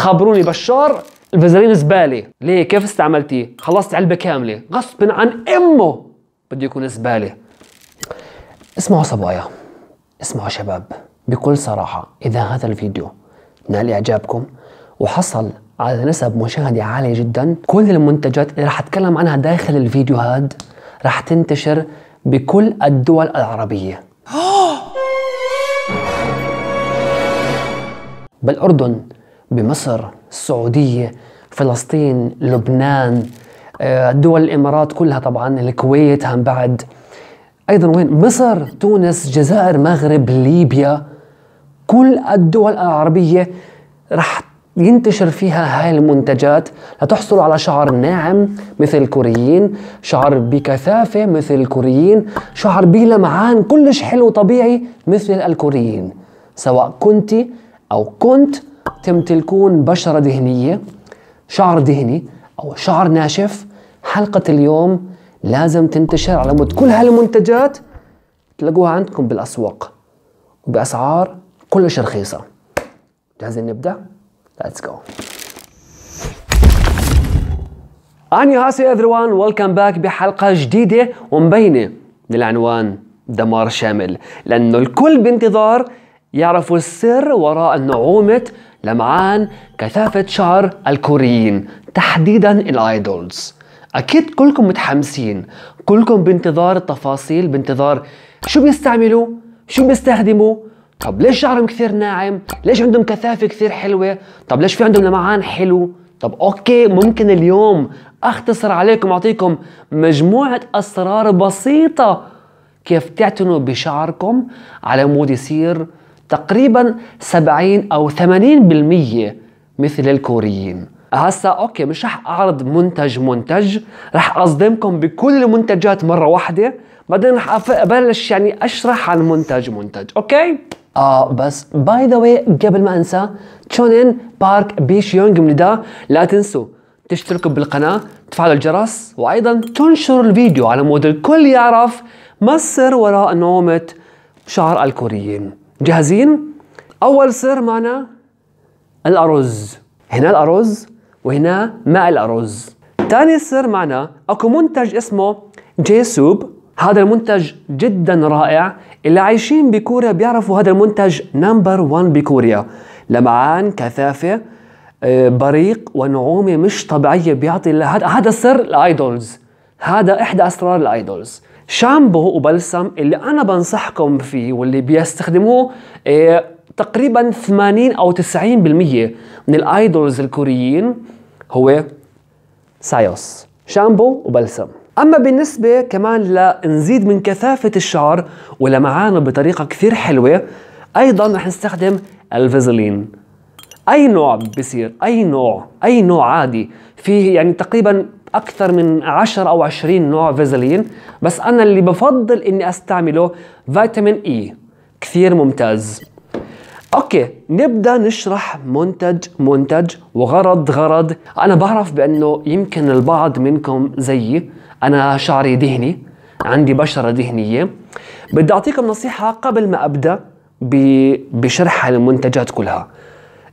تخبروني بشار الفازلين زباله ليه كيف استعملتيه خلصت علبه كامله غصب عن امه بده يكون زباله اسمعوا صبايا اسمعوا شباب بكل صراحه اذا هذا الفيديو نال اعجابكم وحصل على نسب مشاهده عاليه جدا كل المنتجات اللي رح اتكلم عنها داخل الفيديو هذا رح تنتشر بكل الدول العربيه آه! بالاردن بمصر السعودية فلسطين لبنان آه، دول الإمارات كلها طبعا الكويت هم بعد أيضا وين مصر تونس جزائر مغرب ليبيا كل الدول العربية رح ينتشر فيها هاي المنتجات لتحصلوا على شعر ناعم مثل الكوريين شعر بكثافة مثل الكوريين شعر بلمعان كلش حلو طبيعي مثل الكوريين سواء كنت أو كنت تمتلكون بشرة دهنية شعر دهني أو شعر ناشف حلقة اليوم لازم تنتشر على مود كل هالمنتجات تلاقوها عندكم بالأسواق وبأسعار كلش رخيصة جاهزين نبدأ؟ Let's go أني هاسي everyone ويلكم باك بحلقة جديدة ومبينة للعنوان دمار شامل لأنه الكل بانتظار يعرفوا السر وراء نعومة لمعان كثافة شعر الكوريين تحديدا الايدولز أكيد كلكم متحمسين كلكم بانتظار التفاصيل بانتظار شو بيستعملوا شو بيستخدموا طب ليش شعرهم كثير ناعم ليش عندهم كثافة كثير حلوة طب ليش في عندهم لمعان حلو طب اوكي ممكن اليوم اختصر عليكم اعطيكم مجموعة اسرار بسيطة كيف تعتنوا بشعركم على مود يصير تقريبا 70 أو 80% مثل الكوريين هسا اوكي مش رح اعرض منتج منتج رح اصدمكم بكل المنتجات مره واحده بعدين رح ابلش يعني اشرح عن منتج منتج اوكي اه بس باي ذا واي قبل ما انسى تشونين بارك بيش يونغ من دا لا تنسوا تشتركوا بالقناه تفعلوا الجرس وايضا تنشروا الفيديو على مود الكل يعرف ما السر وراء نومه شعر الكوريين جاهزين؟ أول سر معنا الأرز هنا الأرز وهنا ماء الأرز ثاني سر معنا أكو منتج اسمه جي سوب هذا المنتج جدا رائع اللي عايشين بكوريا بيعرفوا هذا المنتج نمبر 1 بكوريا لمعان كثافة آه، بريق ونعومة مش طبيعية بيعطي هذا هذا سر الايدولز هذا إحدى أسرار الايدولز شامبو وبلسم اللي انا بنصحكم فيه واللي بيستخدموه آه، تقريبا 80 او 90% من الايدولز الكوريين هو سايوس شامبو وبلسم اما بالنسبه كمان لنزيد من كثافه الشعر ولمعانه بطريقه كثير حلوه ايضا رح نستخدم الفازلين اي نوع بصير اي نوع اي نوع عادي فيه يعني تقريبا اكثر من 10 او 20 نوع فازلين بس انا اللي بفضل اني استعمله فيتامين اي كثير ممتاز اوكي نبدا نشرح منتج منتج وغرض غرض انا بعرف بانه يمكن البعض منكم زيي انا شعري دهني عندي بشره دهنيه بدي اعطيكم نصيحه قبل ما ابدا بشرح المنتجات كلها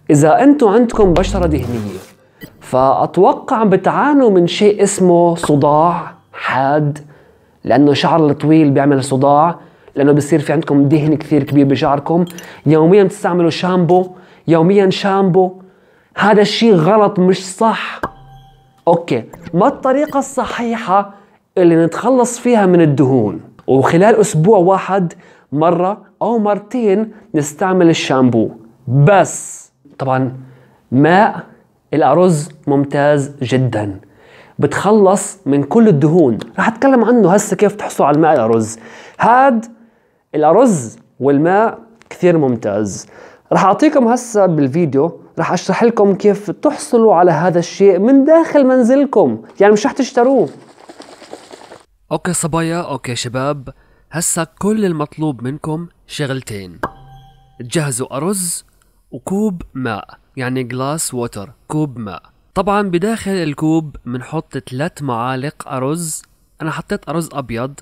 اذا انتم عندكم بشره دهنيه فأتوقع بتعانوا من شيء اسمه صداع حاد لأنه شعر الطويل بيعمل صداع لأنه بصير في عندكم دهن كثير كبير بشعركم يوميا بتستعملوا شامبو يوميا شامبو هذا الشيء غلط مش صح أوكي ما الطريقة الصحيحة اللي نتخلص فيها من الدهون وخلال أسبوع واحد مرة أو مرتين نستعمل الشامبو بس طبعا ماء الأرز ممتاز جدا بتخلص من كل الدهون رح اتكلم عنه هسه كيف تحصلوا على ماء الأرز هاد الأرز والماء كثير ممتاز رح أعطيكم هسه بالفيديو رح أشرح لكم كيف تحصلوا على هذا الشيء من داخل منزلكم يعني مش رح تشتروه أوكي صبايا أوكي شباب هسا كل المطلوب منكم شغلتين تجهزوا أرز وكوب ماء يعني جلاس ووتر كوب ماء طبعا بداخل الكوب بنحط ثلاث معالق أرز أنا حطيت أرز أبيض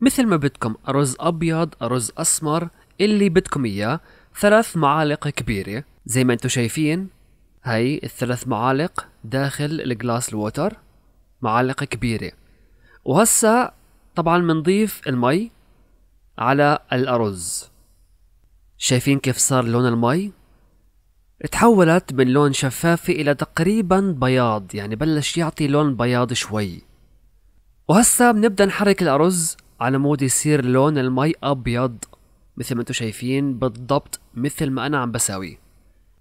مثل ما بدكم أرز أبيض أرز أسمر اللي بدكم إياه ثلاث معالق كبيرة زي ما انتم شايفين هاي الثلاث معالق داخل الجلاس الووتر معالق كبيرة وهسا طبعا بنضيف المي على الأرز شايفين كيف صار لون المي تحولت من لون شفافة إلى تقريبا بياض يعني بلش يعطي لون بياض شوي وهسا بنبدا نحرك الأرز على مود يصير لون المي أبيض مثل ما انتم شايفين بالضبط مثل ما أنا عم بساوي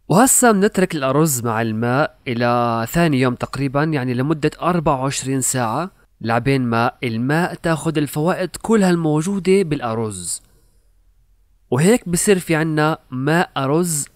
وهسا بنترك الأرز مع الماء إلى ثاني يوم تقريبا يعني لمدة 24 ساعة لعبين ما الماء تاخد الفوائد كلها الموجودة بالأرز وهيك بصير في عنا ماء أرز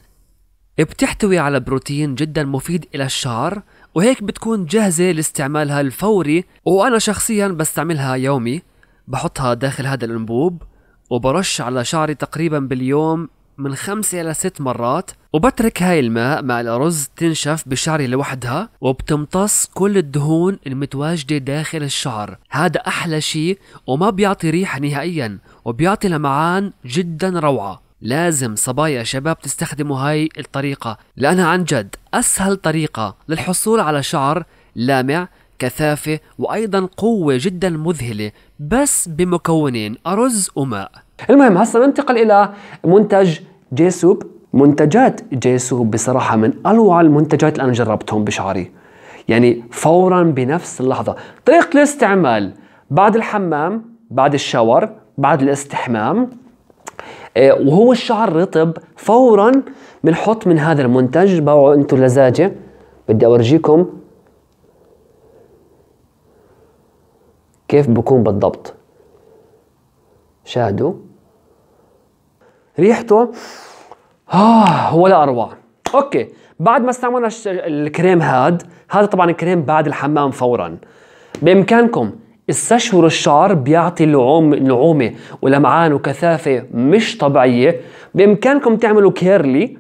بتحتوي على بروتين جدا مفيد إلى الشعر وهيك بتكون جاهزة لاستعمالها الفوري وأنا شخصيا بستعملها يومي بحطها داخل هذا الأنبوب وبرش على شعري تقريبا باليوم من خمسة إلى ست مرات وبترك هاي الماء مع الأرز تنشف بشعري لوحدها وبتمتص كل الدهون المتواجدة داخل الشعر هذا أحلى شيء وما بيعطي ريحة نهائيا وبيعطي لمعان جدا روعة لازم صبايا شباب تستخدموا هاي الطريقة لأنها عن جد أسهل طريقة للحصول على شعر لامع كثافة وأيضا قوة جدا مذهلة بس بمكونين أرز وماء المهم هسا ننتقل إلى منتج جيسوب منتجات جيسوب بصراحة من أروع المنتجات اللي أنا جربتهم بشعري يعني فورا بنفس اللحظة طريقة الاستعمال بعد الحمام بعد الشاور بعد الاستحمام آه، وهو الشعر رطب فورا بنحط من هذا المنتج باعوا انتم لزاجه بدي اورجيكم كيف بكون بالضبط شاهدوا ريحته آه ولا اروع اوكي بعد ما استعملنا الكريم هاد هذا طبعا الكريم بعد الحمام فورا بامكانكم استشهر الشعر بيعطي لعوم نعومة ولمعان وكثافة مش طبيعية بإمكانكم تعملوا كيرلي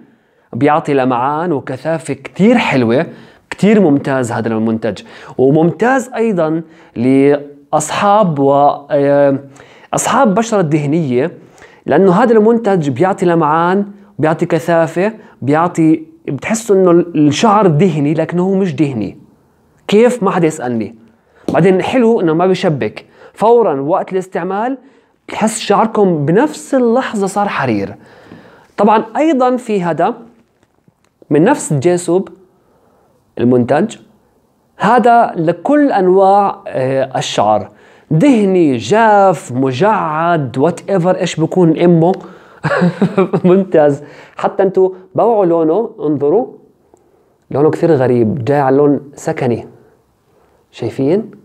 بيعطي لمعان وكثافة كتير حلوة كتير ممتاز هذا المنتج وممتاز أيضا لأصحاب و آه، أصحاب بشرة دهنية لأنه هذا المنتج بيعطي لمعان بيعطي كثافة بيعطي بتحسوا انه الشعر دهني لكنه هو مش دهني كيف ما حدا يسألني بعدين حلو انه ما بيشبك فورا وقت الاستعمال بتحس شعركم بنفس اللحظة صار حرير طبعا ايضا في هذا من نفس جيسوب المنتج هذا لكل انواع آه، الشعر دهني جاف مجعد وات ايفر ايش بكون امه ممتاز حتى انتم بوعوا لونه انظروا لونه كثير غريب جاي على لون سكني شايفين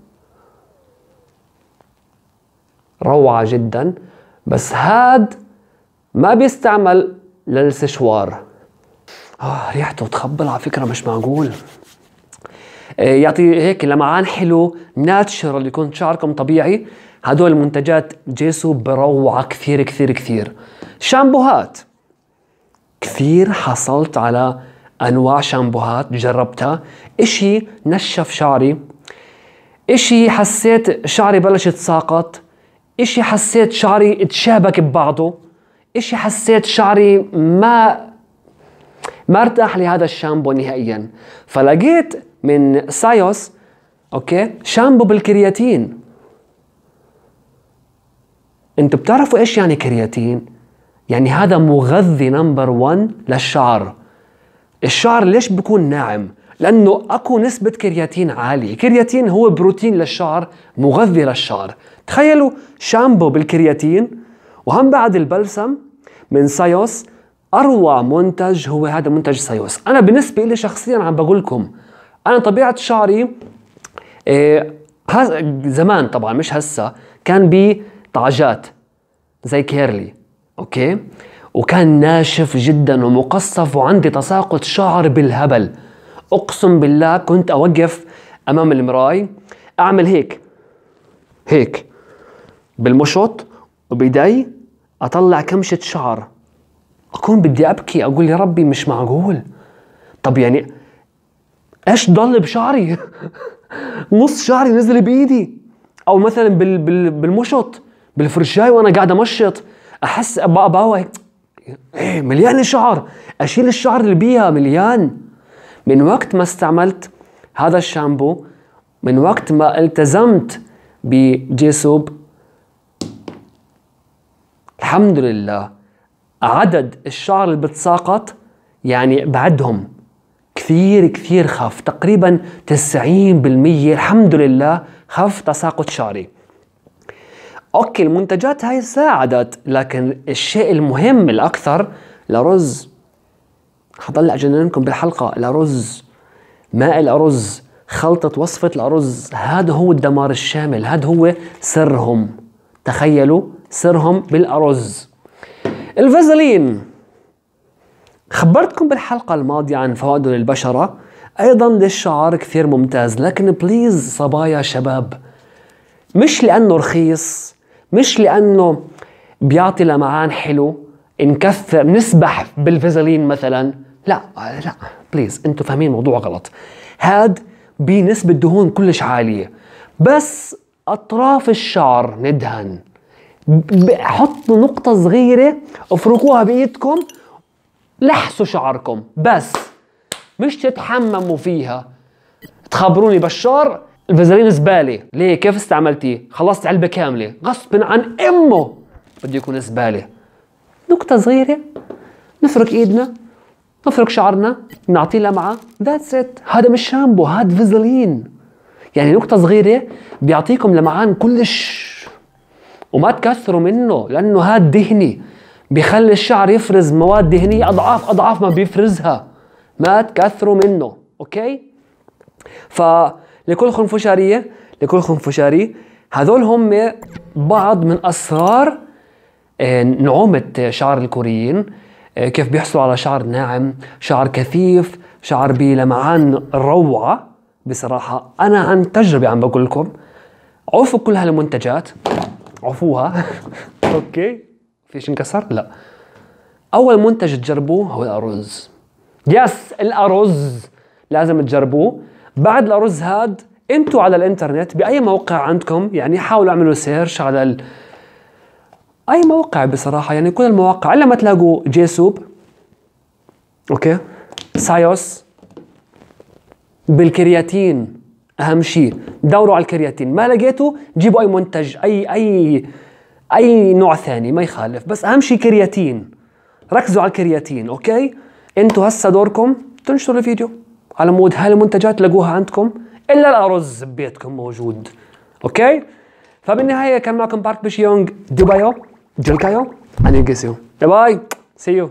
روعة جدا بس هاد ما بيستعمل للسشوار آه ريحته تخبل على فكرة مش معقول آه، يعطي هيك لمعان حلو ناتشرال يكون شعركم طبيعي هدول المنتجات جيسو بروعة كثير كثير كثير شامبوهات كثير حصلت على انواع شامبوهات جربتها اشي نشف شعري اشي حسيت شعري بلش يتساقط اشي حسيت شعري تشابك ببعضه اشي حسيت شعري ما ما ارتاح لهذا الشامبو نهائيا فلقيت من سايوس اوكي شامبو بالكرياتين انتو بتعرفوا ايش يعني كرياتين يعني هذا مغذي نمبر 1 للشعر الشعر ليش بيكون ناعم لانه اكو نسبه كرياتين عاليه كرياتين هو بروتين للشعر مغذي للشعر تخيلوا شامبو بالكرياتين وهم بعد البلسم من سايوس اروع منتج هو هذا منتج سايوس انا بالنسبه لي شخصيا عم بقول لكم انا طبيعه شعري إيه، زمان طبعا مش هسا كان بي طعجات زي كيرلي اوكي وكان ناشف جدا ومقصف وعندي تساقط شعر بالهبل اقسم بالله كنت اوقف امام المراي اعمل هيك هيك بالمشط وبيدي اطلع كمشه شعر اكون بدي ابكي اقول يا ربي مش معقول طب يعني ايش ضل بشعري نص شعري نزل بايدي او مثلا بال بال بالمشط بالفرشاي وانا قاعد امشط احس باوي ايه مليان شعر اشيل الشعر اللي بيها مليان من وقت ما استعملت هذا الشامبو من وقت ما التزمت بجيسوب الحمد لله عدد الشعر اللي بتساقط يعني بعدهم كثير كثير خف تقريبا 90% الحمد لله خف تساقط شعري اوكي المنتجات هاي ساعدت لكن الشيء المهم الاكثر لرز حطلع جننكم بالحلقه الارز ماء الارز خلطه وصفه الارز هذا هو الدمار الشامل هذا هو سرهم تخيلوا سرهم بالارز الفازلين خبرتكم بالحلقه الماضيه عن فوائده للبشره ايضا للشعر كثير ممتاز لكن بليز صبايا شباب مش لانه رخيص مش لانه بيعطي لمعان حلو نكثر نسبح بالفازلين مثلا لا لا بليز انتم فاهمين الموضوع غلط هاد بنسبة دهون كلش عالية بس أطراف الشعر ندهن حطوا نقطة صغيرة افركوها بإيدكم لحسوا شعركم بس مش تتحمموا فيها تخبروني بشار الفازلين زبالة ليه كيف استعملتيه خلصت علبة كاملة غصب عن أمه بده يكون زبالة نقطة صغيرة نفرك إيدنا نفرك شعرنا نعطيه لمعه ذاتس ات هذا مش شامبو هذا فيزلين يعني نقطه صغيره بيعطيكم لمعان كلش وما تكثروا منه لانه هاد دهني بيخلي الشعر يفرز مواد دهنيه اضعاف اضعاف ما بيفرزها ما تكثروا منه اوكي فلكل خنفشاريه لكل خنفشاري هذول هم بعض من اسرار آه، نعومه شعر الكوريين آه، كيف بيحصلوا على شعر ناعم شعر كثيف شعر بلمعان روعة بصراحة أنا عن تجربة عم بقول لكم عوفوا كل هالمنتجات عفوها أوكي في شيء انكسر؟ لا أول منتج تجربوه هو الأرز يس الأرز لازم تجربوه بعد الأرز هاد انتوا على الانترنت باي موقع عندكم يعني حاولوا اعملوا سيرش على اي موقع بصراحه يعني كل المواقع الا ما تلاقوا جي سوب اوكي سايوس بالكرياتين اهم شيء دوروا على الكرياتين ما لقيتوا جيبوا اي منتج اي اي اي نوع ثاني ما يخالف بس اهم شيء كرياتين ركزوا على الكرياتين اوكي انتوا هسه دوركم تنشروا الفيديو على مود هاي المنتجات تلاقوها عندكم الا الارز ببيتكم موجود اوكي فبالنهايه كان معكم بارك بشيونغ دبيو जल के आयो अनिल कैसे हो बाय सी यू